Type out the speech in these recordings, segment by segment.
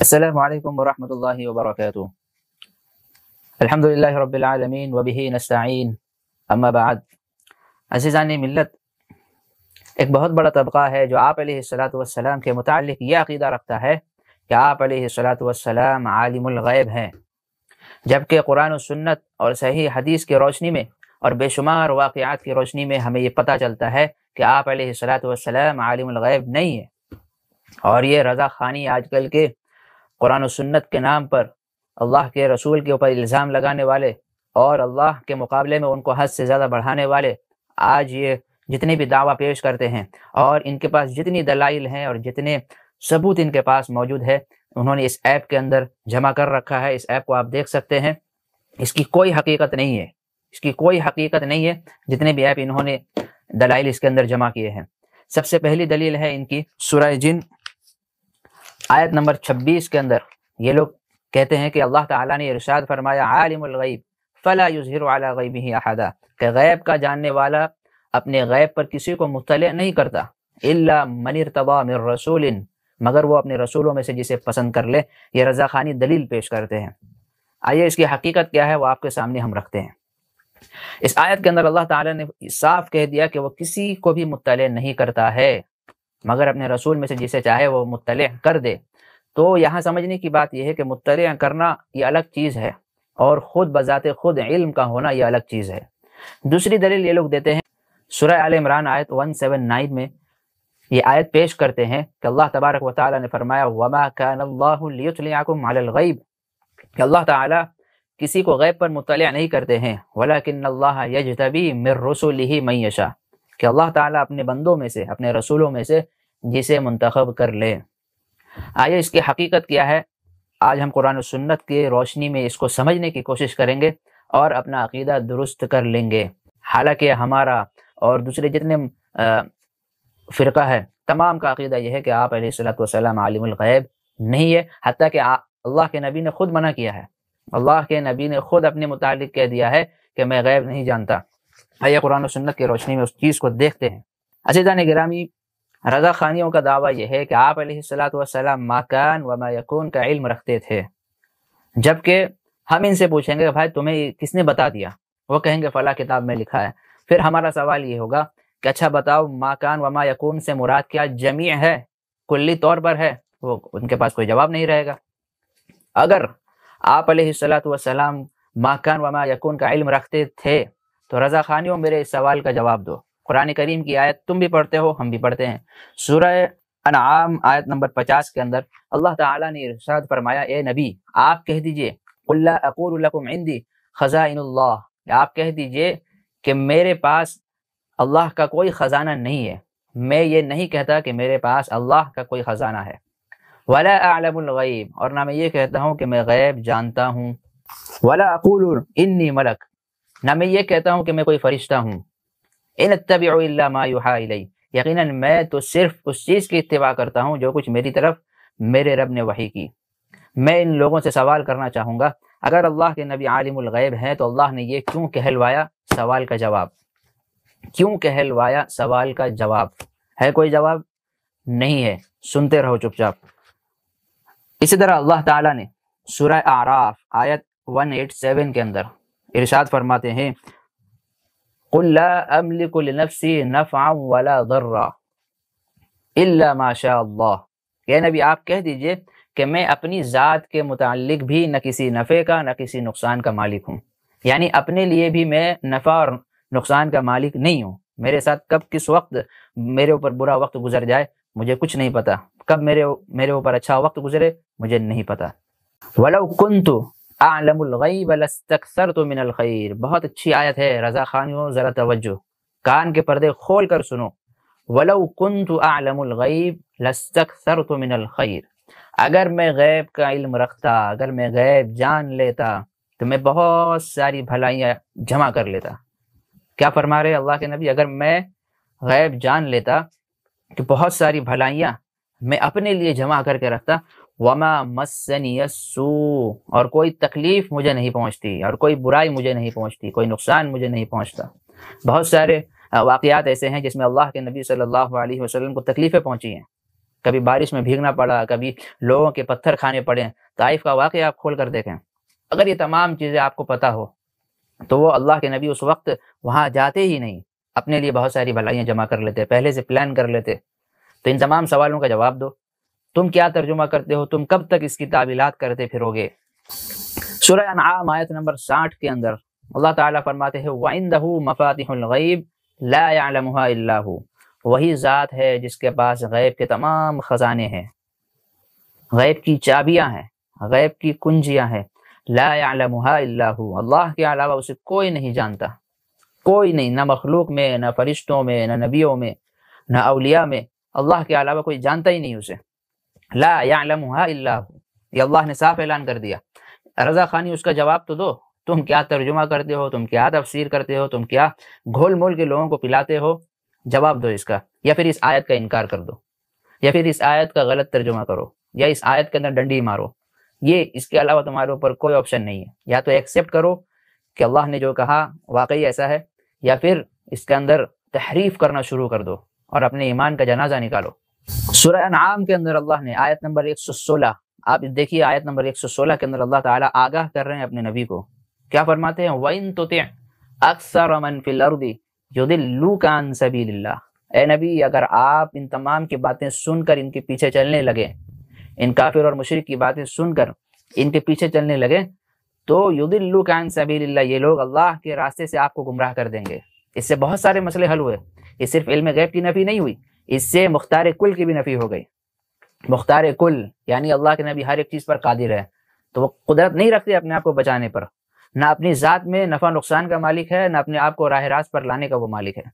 السلام عليكم ورحمة الله وبركاته الحمد لله رب العالمين وبه نستعين अम्मा बाद अजीज़ान मिलत एक बहुत बड़ा तबका है जो आप सलाम के मुतालिक ये अकीदा रखता है कि आप सलाम आलिमगैब हैं जबकि कुरान सुन्नत और सही हदीस की रोशनी में और बेशुमार वाक़ात की रोशनी में हमें ये पता चलता है कि आप सलाम आलिमगैब नहीं है और ये रज़ा खानी आजकल के कुरान सुन्नत के नाम पर अल्लाह के रसूल के ऊपर इल्ज़ाम लगाने वाले और अल्लाह के मुकाबले में उनको हद से ज़्यादा बढ़ाने वाले आज ये जितने भी दावा पेश करते हैं और इनके पास जितनी दलाइल हैं और जितने सबूत इनके पास मौजूद है उन्होंने इस ऐप के अंदर जमा कर रखा है इस ऐप को आप देख सकते हैं इसकी कोई हकीकत नहीं है इसकी कोई हकीकत नहीं है जितने भी ऐप इन्होंने दलाइल इसके अंदर जमा किए हैं सबसे पहली दलील है इनकी सुरह जिन आयत नंबर 26 के अंदर ये लोग कहते हैं कि अल्लाह ताला ने इरशाद फरमाया आलिमुल गैब फला युजहिर वाला गैब ही अहदा कि गैब का जानने वाला अपने गैब पर किसी को मुतल नहीं करता इल्ला मनिर तबा मिर रसूल मगर वो अपने रसूलों में से जिसे पसंद कर ले ये रजा खानी दलील पेश करते हैं आइए इसकी हकीकत क्या है वो आपके सामने हम रखते हैं इस आयत के अंदर अल्लाह ताला ने साफ कह दिया कि वो किसी को भी मुतल नहीं करता है मगर अपने रसूल में से जिसे चाहे वो मुतल कर दे तो यहाँ समझने की बात यह है कि मुतल करना ये अलग चीज़ है और ख़ुद बज़ात खुद इल्म का होना यह अलग चीज़ है दूसरी दलील ये लोग देते हैं सुरह आल इमरान आयत 179 में ये आयत पेश करते हैं कि अल्लाह तबारक व ताली ने फरमायाब कि अल्लाह तसी को गैब पर मुतल नहीं करते हैं वला मर अल्लाह ही मैशा कि अल्लाह ताला अपने बंदों में से अपने रसूलों में से जिसे मंतखब कर ले आइए इसकी हकीकत क्या है आज हम कुरान सुन्नत की रोशनी में इसको समझने की कोशिश करेंगे और अपना अकीदा दुरुस्त कर लेंगे हालांकि हमारा और दूसरे जितने फ़िरका है तमाम का अकीदा यह है कि आप सलाम आलिमगैब नहीं है हती कि अल्लाह के नबी ने खुद मना किया है अल्लाह के नबी ने खुद अपने मुतल कह दिया है कि मैं गैब नहीं जानता आइए कुरान सुन्नत की रोशनी में उस चीज़ को देखते हैं अजीज़ा ने गिरामी रजा खानियों का दावा यह है कि आप सलाम माकान व मायकून का इल्म रखते थे जबकि हम इनसे पूछेंगे भाई तुम्हें किसने बता दिया वो कहेंगे फला किताब में लिखा है फिर हमारा सवाल ये होगा कि अच्छा बताओ माकान व मायकून से मुराद क्या जमी है कुल्ली तौर पर है वो उनके पास कोई जवाब नहीं रहेगा अगर आप सलाम माकान व मायकून का इल्म रखते थे तो रजा खानियों मेरे इस सवाल का जवाब दो कुरान करीम की आयत तुम भी पढ़ते हो हम भी पढ़ते हैं सूरह अनाम आयत नंबर पचास के अंदर अल्लाह ताला ने इरशाद फरमाया ए नबी आप कह दीजिए अकूरकुमदी खजा आप कह दीजिए कि मेरे पास अल्लाह का कोई ख़जाना नहीं है मैं ये नहीं कहता कि मेरे पास अल्लाह का कोई ख़जाना है वला आलमगैब और ना मैं ये कहता हूँ कि मैं गैब जानता हूँ वला अकूल इन्नी मलक ना मैं ये कहता हूँ कि मैं कोई फ़रिश्ता हूँ इन तब मैं तो सिर्फ उस चीज़ की इतवा करता हूँ जो कुछ मेरी तरफ मेरे रब ने वही की मैं इन लोगों से सवाल करना चाहूँगा अगर अल्लाह के नबी आलिमगैब हैं तो अल्लाह ने ये क्यों कहलवाया सवाल का जवाब क्यों कहलवाया सवाल का जवाब है कोई जवाब नहीं है सुनते रहो चुपचाप इसी तरह अल्लाह ताला ने आयत आराफ आयत 187 के अंदर इरशाद फरमाते हैं कुल अमलिक नफसी नफ़ा वला दर्रा इल्ला माशा अल्लाह ये नबी आप कह दीजिए कि मैं अपनी ज़ात के मुतालिक भी न किसी नफ़े का न किसी नुकसान का मालिक हूँ यानी अपने लिए भी मैं नफ़ा और नुकसान का मालिक नहीं हूँ मेरे साथ कब किस वक्त मेरे ऊपर बुरा वक्त गुजर जाए मुझे कुछ नहीं पता कब मेरे मेरे ऊपर अच्छा वक्त गुजरे मुझे नहीं पता वलो कुंतु आलमगैबलस्तक्सर तो मिनल खैर बहुत अच्छी आयत है रजा खानियों ज़रा तवज्जो कान के पर्दे खोल कर सुनो वलो कन तो आलमगैब लस्तक्सर तो मिनल खैर अगर मैं गैब का इल्म रखता अगर मैं गैब जान लेता तो मैं बहुत सारी भलाइयाँ जमा कर लेता क्या फरमा रहे अल्लाह के नबी अगर मैं गैब जान लेता तो बहुत सारी भलाइयाँ मैं अपने लिए जमा करके रखता वमा मसनियसू और कोई तकलीफ मुझे नहीं पहुंचती और कोई बुराई मुझे नहीं पहुंचती कोई नुकसान मुझे नहीं पहुंचता बहुत सारे वाकयात ऐसे हैं जिसमें अल्लाह के नबी सल्लल्लाहु अलैहि वसल्लम को तकलीफ़ें पहुंची हैं कभी बारिश में भीगना पड़ा कभी लोगों के पत्थर खाने पड़े ताइफ का वाक़ आप खोल कर देखें अगर ये तमाम चीज़ें आपको पता हो तो वो अल्लाह के नबी उस वक्त वहाँ जाते ही नहीं अपने लिए बहुत सारी भलाइयाँ जमा कर लेते पहले से प्लान कर लेते तो इन तमाम सवालों का जवाब दो तुम क्या तर्जुमा करते हो तुम कब तक इसकी ताबीलात करते फिरोगे सुरह अनआम आयत नंबर साठ के अंदर अल्लाह ताला फरमाते हैं वाइंदहू मफातिहुलगैब ला यालमुहा वही ज़ात है जिसके पास गैब के तमाम ख़जाने हैं गैब की चाबियां हैं गैब की कुंजियां हैं ला यालमुहा हु अल्लाह के अलावा उसे कोई नहीं जानता कोई नहीं ना मखलूक में ना फरिश्तों में ना नबियों में ना अलिया में अल्लाह के अलावा कोई जानता ही नहीं उसे ला अल्लाह ने साफ ऐलान कर दिया रजा खानी उसका जवाब तो दो तुम क्या तर्जुमा करते हो तुम क्या तफसीर करते हो तुम क्या घोल मोल के लोगों को पिलाते हो जवाब दो इसका या फिर इस आयत का इनकार कर दो या फिर इस आयत का गलत तर्जुमा करो या इस आयत के अंदर डंडी मारो ये इसके अलावा तुम्हारे ऊपर कोई ऑप्शन नहीं है या तो एक्सेप्ट करो कि अल्लाह ने जो कहा वाकई ऐसा है या फिर इसके अंदर तहरीफ करना शुरू कर दो और अपने ईमान का जनाजा निकालो सूर्य अनाम के अंदर अल्लाह ने आयत नंबर 116 आप देखिए आयत नंबर 116 के अंदर अल्लाह ताला आगाह कर रहे हैं अपने नबी को क्या फरमाते हैं वन तो अक्सर अमन कान सभी ए नबी अगर आप इन तमाम की बातें सुनकर इनके पीछे चलने लगे इन काफिर और मुशरक की बातें सुनकर इनके पीछे चलने लगे तो युदिल्लू कान सभी ये लोग अल्लाह के रास्ते से आपको गुमराह कर देंगे इससे बहुत सारे मसले हल हुए ये सिर्फ इल्म गैब की नफी नहीं हुई इससे मुख्तार कुल की भी नफ़ी हो गई मुख्तार कुल यानी अल्लाह के नबी हर एक चीज़ पर कादिर है तो वो कुदरत नहीं रखते अपने आप को बचाने पर ना अपनी ज़ात में नफ़ा नुकसान का मालिक है ना अपने आप को राह रास पर लाने का वो मालिक है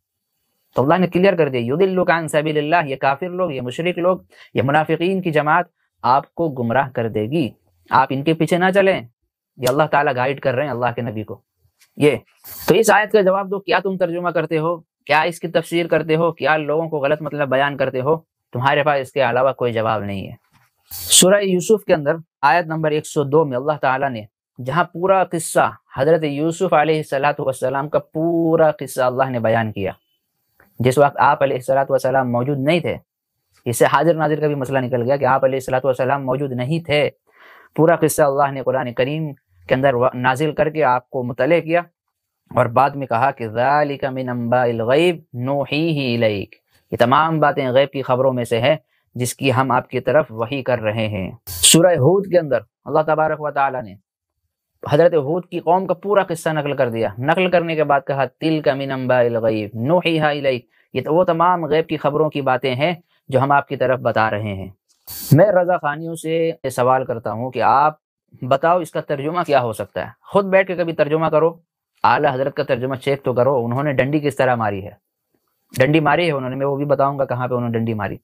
तो अल्लाह ने क्लियर कर दिया युदिल्लुकान सभी ये काफिर लोग ये मुशरक लोग ये मुनाफिकीन की जमात आपको गुमराह कर देगी आप इनके पीछे ना चलें ये अल्लाह ताला गाइड कर रहे हैं अल्लाह के नबी को ये तो इस आयत का जवाब दो क्या तुम तर्जुमा करते हो क्या इसकी तफसीर करते हो क्या लोगों को गलत मतलब बयान करते हो तुम्हारे पास इसके अलावा कोई जवाब नहीं है सुरह यूसुफ के अंदर आयत नंबर 102 में अल्लाह ताला ने जहाँ पूरा किस्सा हजरत यूसुफ सलाम का पूरा किस्सा अल्लाह ने बयान किया जिस वक्त आप सलाम मौजूद नहीं थे इससे हाजिर नाजिर का भी मसला निकल गया कि आप सलाम मौजूद नहीं थे पूरा किस्सा अल्लाह ने कुरान करीम के अंदर नाजिल करके आपको मुतल किया और बाद में कहा कि ज़ालिका मिन अम्बाइलगैब नोही ही इलैक ये तमाम बातें गैब की खबरों में से है जिसकी हम आपकी तरफ वही कर रहे हैं सूरह हूद के अंदर अल्लाह तबारक व ने हजरत हूद की कौम का पूरा किस्सा नकल कर दिया नकल करने के बाद कहा तिल का मिन अम्बाइलगैब नोही हा इलैक ये तो वो तमाम गैब की खबरों की बातें हैं जो हम आपकी तरफ बता रहे हैं मैं रजा खानियों से सवाल करता हूँ कि आप बताओ इसका तर्जुमा क्या हो सकता है खुद बैठ के कभी तर्जुमा करो आला हजरत का तर्जुमा चेक तो करो उन्होंने डंडी किस तरह मारी है डंडी मारी है उन्होंने मैं वो भी बताऊंगा कहाँ पे उन्होंने डंडी मारी